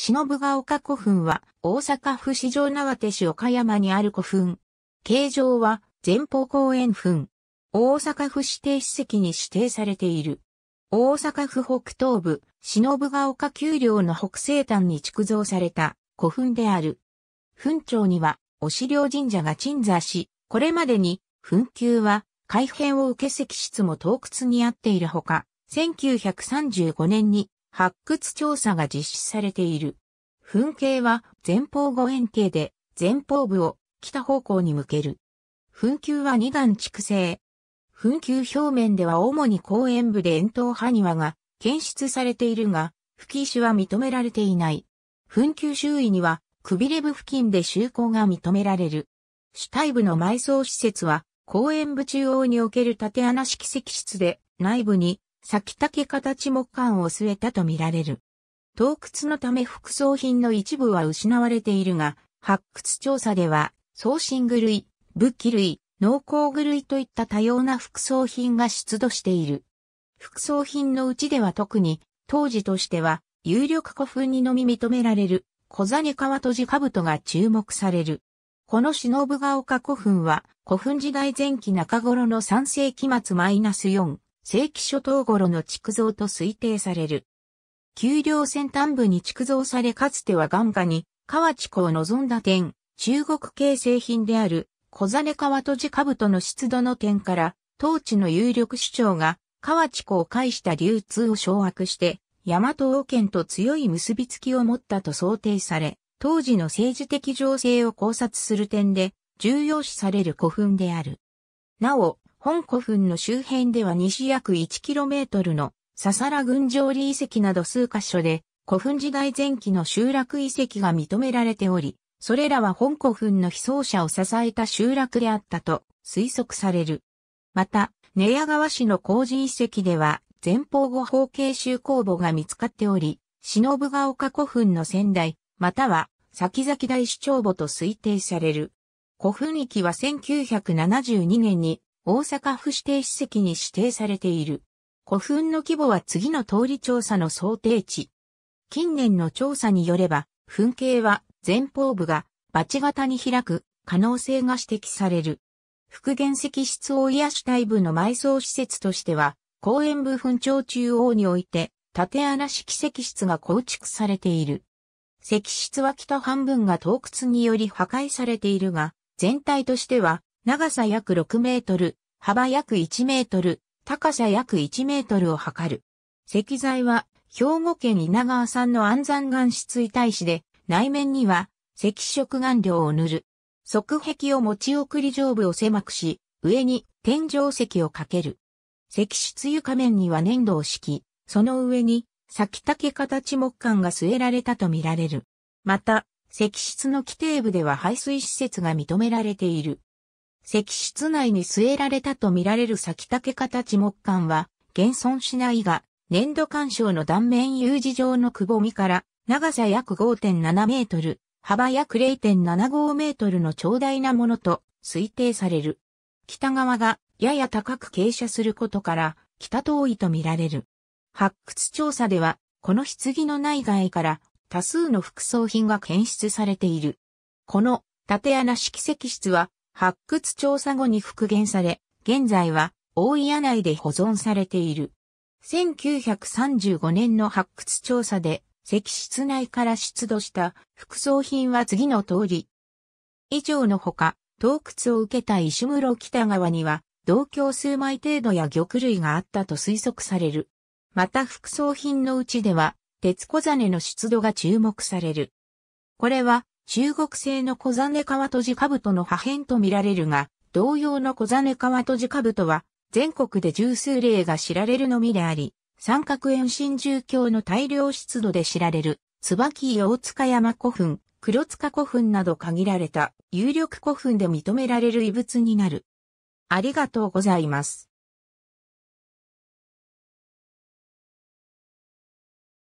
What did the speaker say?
忍が丘古墳は大阪府四条手市岡山にある古墳。形状は前方公園墳。大阪府指定史跡に指定されている。大阪府北東部、忍が丘丘陵の北西端に築造された古墳である。墳長には、お資料神社が鎮座し、これまでに墳丘は改変を受け石室も洞窟にあっているほか、1935年に発掘調査が実施されている。噴景は前方後円形で前方部を北方向に向ける。噴球は二段蓄成。噴球表面では主に公園部で円筒埴輪が検出されているが、吹き石は認められていない。噴球周囲にはくびれ部付近で就航が認められる。主体部の埋葬施設は公園部中央における縦穴式石室で内部に先竹形木管を据えたとみられる。洞窟のため副葬品の一部は失われているが、発掘調査では、送信具類、武器類、農耕具類といった多様な副葬品が出土している。副葬品のうちでは特に、当時としては、有力古墳にのみ認められる、小金川戸寺兜が注目される。この忍ヶ丘古墳は、古墳時代前期中頃の3世紀末マイナス4、正規諸島頃の築造と推定される。丘陵先端部に築造されかつては眼下に河内湖を望んだ点、中国系製品である小金川と地兜の湿度の点から、当地の有力首長が河内湖を介した流通を掌握して、大和王権と強い結びつきを持ったと想定され、当時の政治的情勢を考察する点で重要視される古墳である。なお、本古墳の周辺では西約 1km の笹良群上里遺跡など数箇所で古墳時代前期の集落遺跡が認められており、それらは本古墳の被葬者を支えた集落であったと推測される。また、寝屋川市の工事遺跡では前方後方形集工墓が見つかっており、忍ヶ丘古墳の仙台、または先々大市長墓と推定される。古墳域は1972年に大阪府指定史跡に指定されている。古墳の規模は次の通り調査の想定値。近年の調査によれば、墳形は前方部がバチ型に開く可能性が指摘される。復元石室を癒し体部の埋葬施設としては、公園部墳町中央において、縦穴式石室が構築されている。石室は北半分が洞窟により破壊されているが、全体としては長さ約6メートル、幅約1メートル、高さ約1メートルを測る。石材は、兵庫県稲川産の安山岩質遺体紙で、内面には、赤色顔料を塗る。側壁を持ち送り上部を狭くし、上に天井石をかける。石質床面には粘土を敷き、その上に先竹形木管が据えられたとみられる。また、石室の規定部では排水施設が認められている。石室内に据えられたと見られる先竹形木管は、現存しないが、粘土干渉の断面 U 字状のくぼみから、長さ約5.7メートル、幅約0.75メートルの長大なものと推定される。北側がやや高く傾斜することから、北遠いと見られる。発掘調査では、この棺の内外から多数の副葬品が検出されている。この縦穴式石室は発掘調査後に復元され、現在は大井内で保存されている。1935年の発掘調査で石室内から出土した副葬品は次の通り。以上のほか、洞窟を受けた石室北側には、同郷数枚程度や玉類があったと推測される。また副葬品のうちでは、鉄小金の出土が注目される。これは、中国製の小ザネカワトジカブトの破片とみられるが、同様の小ザネカワトジカブトは、全国で十数例が知られるのみであり、三角円新住鏡の大量出土で知られる、椿大塚山古墳、黒塚古墳など限られた有力古墳で認められる遺物になる。ありがとうございます。